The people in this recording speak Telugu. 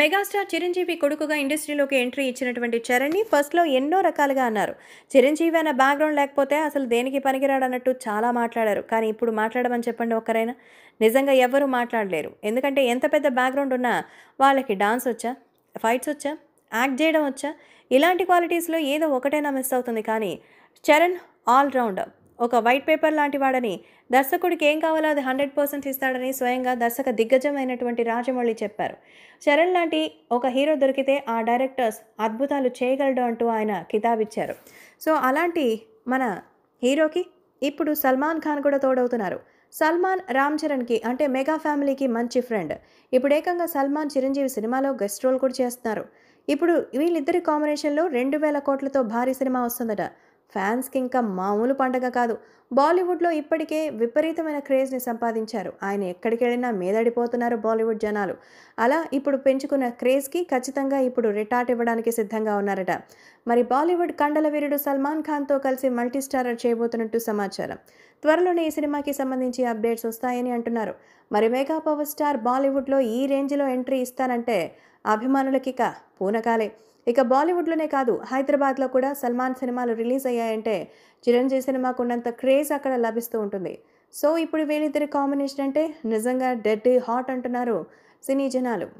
మెగాస్టార్ చిరంజీవి కొడుకుగా ఇండస్ట్రీలోకి ఎంట్రీ ఇచ్చినటువంటి చరణ్ని ఫస్ట్లో ఎన్నో రకాలుగా అన్నారు చిరంజీవి అన్న బ్యాక్గ్రౌండ్ లేకపోతే అసలు దేనికి పనికిరాడన్నట్టు చాలా మాట్లాడారు కానీ ఇప్పుడు మాట్లాడమని చెప్పండి ఒక్కరైనా నిజంగా ఎవరు మాట్లాడలేరు ఎందుకంటే ఎంత పెద్ద బ్యాక్గ్రౌండ్ ఉన్నా వాళ్ళకి డాన్స్ వచ్చా ఫైట్స్ వచ్చా యాక్ట్ చేయడం వచ్చా ఇలాంటి క్వాలిటీస్లో ఏదో ఒకటైనా మిస్ అవుతుంది కానీ చరణ్ ఆల్రౌండర్ ఒక వైట్ పేపర్ లాంటి వాడని దర్శకుడికి ఏం కావాలో అది హండ్రెడ్ పర్సెంట్ ఇస్తాడని స్వయంగా దర్శక దిగ్గజం అయినటువంటి రాజమౌళి చెప్పారు చరణ్ లాంటి ఒక హీరో దొరికితే ఆ డైరెక్టర్స్ అద్భుతాలు చేయగలడు అంటూ ఆయన కితాబిచ్చారు సో అలాంటి మన హీరోకి ఇప్పుడు సల్మాన్ ఖాన్ కూడా తోడవుతున్నారు సల్మాన్ రామ్ చరణ్కి అంటే మెగా ఫ్యామిలీకి మంచి ఫ్రెండ్ ఇప్పుడు ఏకంగా సల్మాన్ చిరంజీవి సినిమాలో గెస్ట్ రోల్ కూడా చేస్తున్నారు ఇప్పుడు వీళ్ళిద్దరి కాంబినేషన్లో రెండు వేల కోట్లతో భారీ సినిమా వస్తుందట ఫ్యాన్స్కి ఇంకా మామూలు పండగ కాదు బాలీవుడ్లో ఇప్పటికే విపరీతమైన క్రేజ్ని సంపాదించారు ఆయన ఎక్కడికి వెళ్ళినా మీదడిపోతున్నారు బాలీవుడ్ జనాలు అలా ఇప్పుడు పెంచుకున్న క్రేజ్కి ఖచ్చితంగా ఇప్పుడు రిటార్ట్ ఇవ్వడానికి సిద్ధంగా ఉన్నారట మరి బాలీవుడ్ కండల వీరుడు సల్మాన్ ఖాన్తో కలిసి మల్టీస్టారర్ చేయబోతున్నట్టు సమాచారం త్వరలోనే ఈ సినిమాకి సంబంధించి అప్డేట్స్ వస్తాయని అంటున్నారు మరి మెగా పవర్ స్టార్ బాలీవుడ్లో ఈ రేంజ్లో ఎంట్రీ ఇస్తానంటే అభిమానులకిక పూనకాలే ఇక బాలీవుడ్లోనే కాదు హైదరాబాద్లో కూడా సల్మాన్ సినిమాలు రిలీజ్ అయ్యాయంటే చిరంజీవి సినిమాకు ఉన్నంత క్రేజ్ అక్కడ లభిస్తూ ఉంటుంది సో ఇప్పుడు వీళ్ళిద్దరి కాంబినేషన్ అంటే నిజంగా డెడ్ హాట్ అంటున్నారు సినీ జనాలు